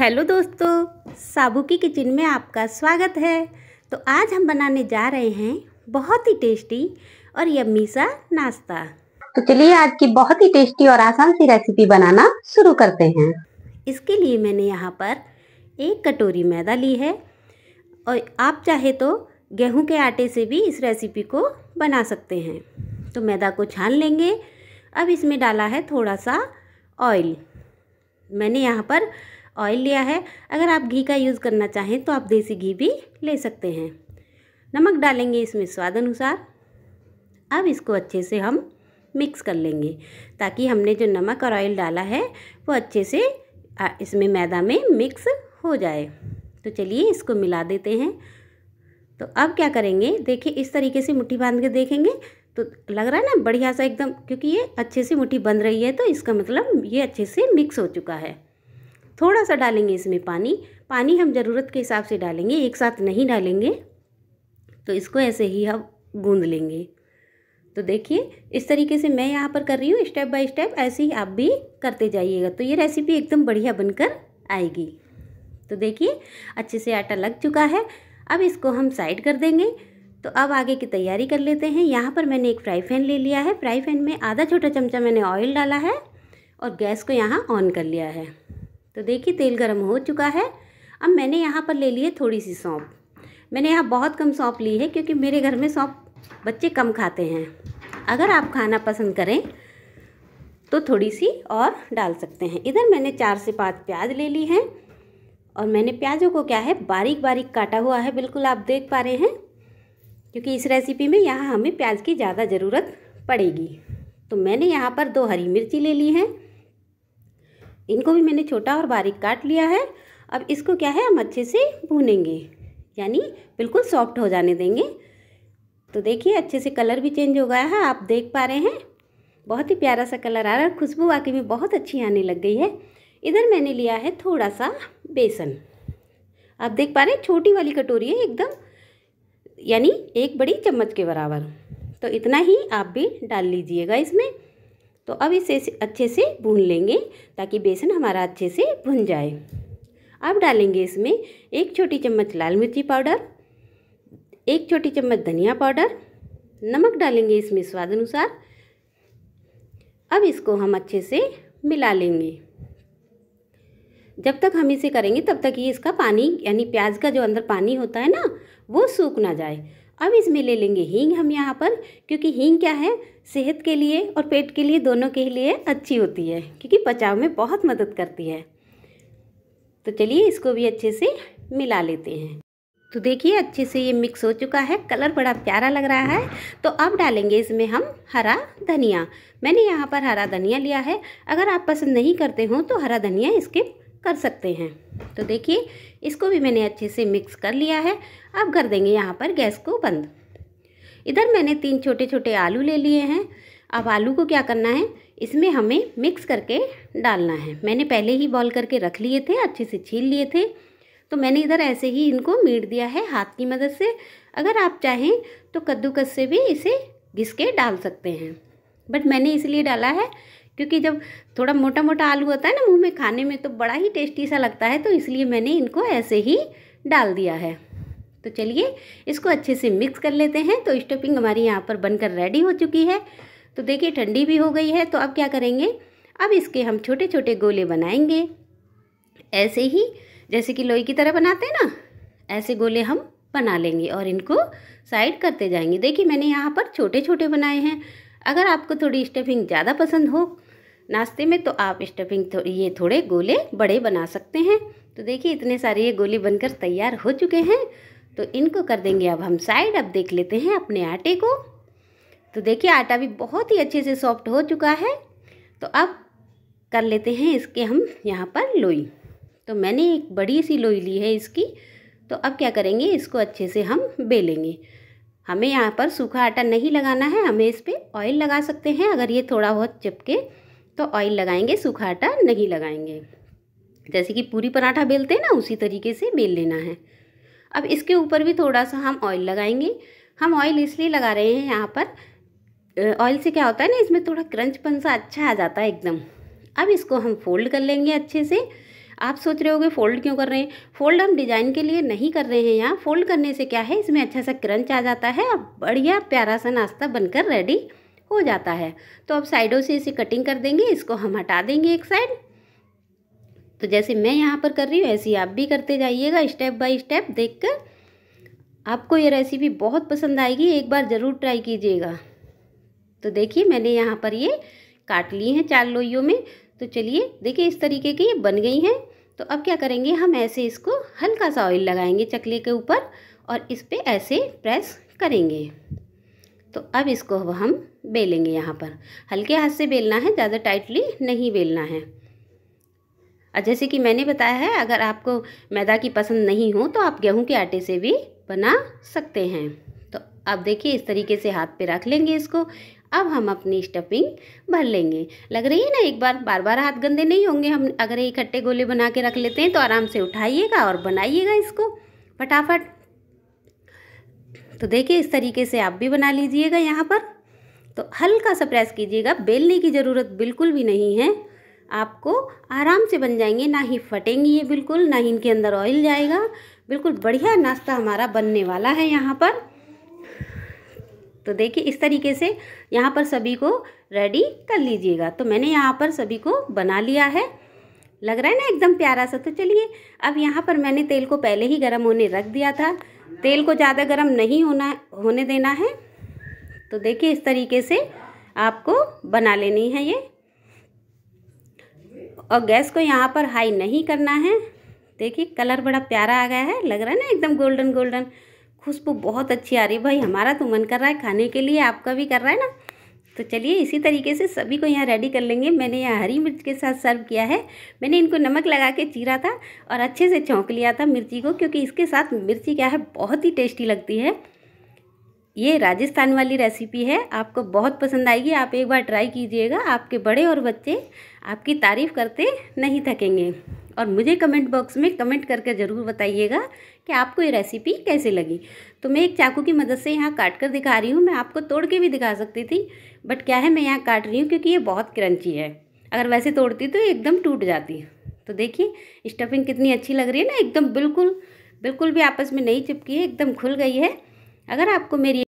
hello दोस्तों साबू की kitchen में आपका स्वागत है तो आज हम बनाने जा रहे हैं बहुत ही टेस्टी और यम्मी सा नाश्ता तो चलिए आज की बहुत ही टेस्टी और आसान सी रेसिपी बनाना शुरू करते हैं इसके लिए मैंने यहाँ पर एक कटोरी मैदा ली है और आप चाहे तो गेहूं के आटे से भी इस रेसिपी को बना सकते हैं तो मैदा को छान लेंगे अब इसमें डाला है थोड़ा सा ऑयल मैंने यहाँ पर ऑयल लिया है अगर आप घी का यूज़ करना चाहें तो आप देसी घी भी ले सकते हैं नमक डालेंगे इसमें स्वाद अनुसार अब इसको अच्छे से हम मिक्स कर लेंगे ताकि हमने जो नमक और ऑयल डाला है वो अच्छे से इसमें मैदा में मिक्स हो जाए तो चलिए इसको मिला देते हैं तो अब क्या करेंगे देखिए इस तरीके से मुट्ठी बांध के देखेंगे तो लग रहा है ना बढ़िया सा एकदम क्योंकि ये अच्छे से मुट्ठी बंध रही है तो इसका मतलब ये अच्छे से मिक्स हो चुका है थोड़ा सा डालेंगे इसमें पानी पानी हम ज़रूरत के हिसाब से डालेंगे एक साथ नहीं डालेंगे तो इसको ऐसे ही हम गूँध लेंगे तो देखिए इस तरीके से मैं यहाँ पर कर रही हूँ स्टेप बाय स्टेप ऐसे ही आप भी करते जाइएगा तो ये रेसिपी एकदम बढ़िया बनकर आएगी तो देखिए अच्छे से आटा लग चुका है अब इसको हम साइड कर देंगे तो अब आगे की तैयारी कर लेते हैं यहाँ पर मैंने एक फ्राई पैन ले लिया है फ्राई पैन में आधा छोटा चमचा मैंने ऑयल डाला है और गैस को यहाँ ऑन कर लिया है तो देखिए तेल गर्म हो चुका है अब मैंने यहाँ पर ले ली है थोड़ी सी सौंप मैंने यहाँ बहुत कम सौंप ली है क्योंकि मेरे घर में सौंप बच्चे कम खाते हैं अगर आप खाना पसंद करें तो थोड़ी सी और डाल सकते हैं इधर मैंने चार से पाँच प्याज ले ली हैं और मैंने प्याज़ों को क्या है बारीक बारीक काटा हुआ है बिल्कुल आप देख पा रहे हैं क्योंकि इस रेसिपी में यहाँ हमें प्याज की ज़्यादा ज़रूरत पड़ेगी तो मैंने यहाँ पर दो हरी मिर्ची ले ली हैं इनको भी मैंने छोटा और बारीक काट लिया है अब इसको क्या है हम अच्छे से भूनेंगे यानी बिल्कुल सॉफ्ट हो जाने देंगे तो देखिए अच्छे से कलर भी चेंज हो गया है आप देख पा रहे हैं बहुत ही प्यारा सा कलर आ रहा है खुशबू वाकई में बहुत अच्छी आने लग गई है इधर मैंने लिया है थोड़ा सा बेसन आप देख पा रहे हैं छोटी वाली कटोरी है एकदम यानी एक बड़ी चम्मच के बराबर तो इतना ही आप भी डाल लीजिएगा इसमें तो अब इसे अच्छे से भून लेंगे ताकि बेसन हमारा अच्छे से भुन जाए अब डालेंगे इसमें एक छोटी चम्मच लाल मिर्ची पाउडर एक छोटी चम्मच धनिया पाउडर नमक डालेंगे इसमें स्वाद अनुसार अब इसको हम अच्छे से मिला लेंगे जब तक हम इसे करेंगे तब तक ये इसका पानी यानी प्याज का जो अंदर पानी होता है ना वो सूख ना जाए अब इसमें ले लेंगे हींग हम यहाँ पर क्योंकि हींग क्या है सेहत के लिए और पेट के लिए दोनों के लिए अच्छी होती है क्योंकि बचाव में बहुत मदद करती है तो चलिए इसको भी अच्छे से मिला लेते हैं तो देखिए अच्छे से ये मिक्स हो चुका है कलर बड़ा प्यारा लग रहा है तो अब डालेंगे इसमें हम हरा धनिया मैंने यहाँ पर हरा धनिया लिया है अगर आप पसंद नहीं करते हो तो हरा धनिया इसके कर सकते हैं तो देखिए इसको भी मैंने अच्छे से मिक्स कर लिया है अब कर देंगे यहाँ पर गैस को बंद इधर मैंने तीन छोटे छोटे आलू ले लिए हैं अब आलू को क्या करना है इसमें हमें मिक्स करके डालना है मैंने पहले ही बॉल करके रख लिए थे अच्छे से छील लिए थे तो मैंने इधर ऐसे ही इनको मीट दिया है हाथ की मदद से अगर आप चाहें तो कद्दूकस से भी इसे घिस के डाल सकते हैं बट मैंने इसलिए डाला है क्योंकि जब थोड़ा मोटा मोटा आलू होता है ना मुंह में खाने में तो बड़ा ही टेस्टी सा लगता है तो इसलिए मैंने इनको ऐसे ही डाल दिया है तो चलिए इसको अच्छे से मिक्स कर लेते हैं तो स्टफिंग हमारी यहाँ पर बनकर रेडी हो चुकी है तो देखिए ठंडी भी हो गई है तो अब क्या करेंगे अब इसके हम छोटे छोटे गोले बनाएंगे ऐसे ही जैसे कि लोई की तरह बनाते हैं ना ऐसे गोले हम बना लेंगे और इनको साइड करते जाएंगे देखिए मैंने यहाँ पर छोटे छोटे बनाए हैं अगर आपको थोड़ी स्टफिंग ज़्यादा पसंद हो नाश्ते में तो आप स्टफिंग थो, ये थोड़े गोले बड़े बना सकते हैं तो देखिए इतने सारे ये गोले बनकर तैयार हो चुके हैं तो इनको कर देंगे अब हम साइड अब देख लेते हैं अपने आटे को तो देखिए आटा भी बहुत ही अच्छे से सॉफ्ट हो चुका है तो अब कर लेते हैं इसके हम यहाँ पर लोई तो मैंने एक बड़ी सी लोई ली है इसकी तो अब क्या करेंगे इसको अच्छे से हम बेलेंगे हमें यहाँ पर सूखा आटा नहीं लगाना है हमें इस पर ऑयल लगा सकते हैं अगर ये थोड़ा बहुत चिपके तो ऑयल लगाएंगे सूखा आटा नहीं लगाएंगे जैसे कि पूरी पराठा बेलते हैं ना उसी तरीके से बेल लेना है अब इसके ऊपर भी थोड़ा सा हम ऑयल लगाएंगे हम ऑयल इसलिए लगा रहे हैं यहाँ पर ऑयल से क्या होता है ना इसमें थोड़ा क्रंचपन सा अच्छा आ जाता है एकदम अब इसको हम फोल्ड कर लेंगे अच्छे से आप सोच रहे होगे फोल्ड क्यों कर रहे हैं फोल्ड हम डिज़ाइन के लिए नहीं कर रहे हैं यहाँ फोल्ड करने से क्या है इसमें अच्छा सा क्रंच आ जाता है और बढ़िया प्यारा सा नाश्ता बनकर रेडी हो जाता है तो अब साइडों से इसे कटिंग कर देंगे इसको हम हटा देंगे एक साइड तो जैसे मैं यहाँ पर कर रही हूँ ऐसे आप भी करते जाइएगा स्टेप बाय स्टेप देखकर आपको ये रेसिपी बहुत पसंद आएगी एक बार ज़रूर ट्राई कीजिएगा तो देखिए मैंने यहाँ पर ये काट ली हैं चार लोइयों में तो चलिए देखिए इस तरीके की ये बन गई हैं तो अब क्या करेंगे हम ऐसे इसको हल्का सा ऑयल लगाएंगे चकले के ऊपर और इस पर ऐसे प्रेस करेंगे तो अब इसको अब हम बेलेंगे यहाँ पर हल्के हाथ से बेलना है ज़्यादा टाइटली नहीं बेलना है और जैसे कि मैंने बताया है अगर आपको मैदा की पसंद नहीं हो तो आप गेहूं के आटे से भी बना सकते हैं तो अब देखिए इस तरीके से हाथ पे रख लेंगे इसको अब हम अपनी स्टफिंग भर लेंगे लग रही है ना एक बार बार बार हाथ गंदे नहीं होंगे हम अगर इकट्ठे गोले बना के रख लेते हैं तो आराम से उठाइएगा और बनाइएगा इसको फटाफट तो देखिए इस तरीके से आप भी बना लीजिएगा यहाँ पर तो हल्का सा प्रेस कीजिएगा बेलने की ज़रूरत बिल्कुल भी नहीं है आपको आराम से बन जाएंगे ना ही फटेंगी ये बिल्कुल ना ही इनके अंदर ऑयल जाएगा बिल्कुल बढ़िया नाश्ता हमारा बनने वाला है यहाँ पर तो देखिए इस तरीके से यहाँ पर सभी को रेडी कर लीजिएगा तो मैंने यहाँ पर सभी को बना लिया है लग रहा है ना एकदम प्यारा सा तो चलिए अब यहाँ पर मैंने तेल को पहले ही गर्म होने रख दिया था तेल को ज़्यादा गर्म नहीं होना होने देना है तो देखिए इस तरीके से आपको बना लेनी है ये और गैस को यहाँ पर हाई नहीं करना है देखिए कलर बड़ा प्यारा आ गया है लग रहा है ना एकदम गोल्डन गोल्डन खुशबू बहुत अच्छी आ रही है भाई हमारा तो मन कर रहा है खाने के लिए आपका भी कर रहा है ना तो चलिए इसी तरीके से सभी को यहाँ रेडी कर लेंगे मैंने यहाँ हरी मिर्च के साथ सर्व किया है मैंने इनको नमक लगा के चीरा था और अच्छे से चौंक लिया था मिर्ची को क्योंकि इसके साथ मिर्ची क्या है बहुत ही टेस्टी लगती है ये राजस्थान वाली रेसिपी है आपको बहुत पसंद आएगी आप एक बार ट्राई कीजिएगा आपके बड़े और बच्चे आपकी तारीफ़ करते नहीं थकेंगे और मुझे कमेंट बॉक्स में कमेंट करके ज़रूर बताइएगा कि आपको ये रेसिपी कैसे लगी तो मैं एक चाकू की मदद से यहाँ काट कर दिखा रही हूँ मैं आपको तोड़ के भी दिखा सकती थी बट क्या है मैं यहाँ काट रही हूँ क्योंकि ये बहुत क्रंची है अगर वैसे तोड़ती तो एकदम टूट जाती तो देखिए स्टफिंग कितनी अच्छी लग रही है ना एकदम बिल्कुल बिल्कुल भी आपस में नहीं चिपकी है एकदम खुल गई है अगर आपको मेरी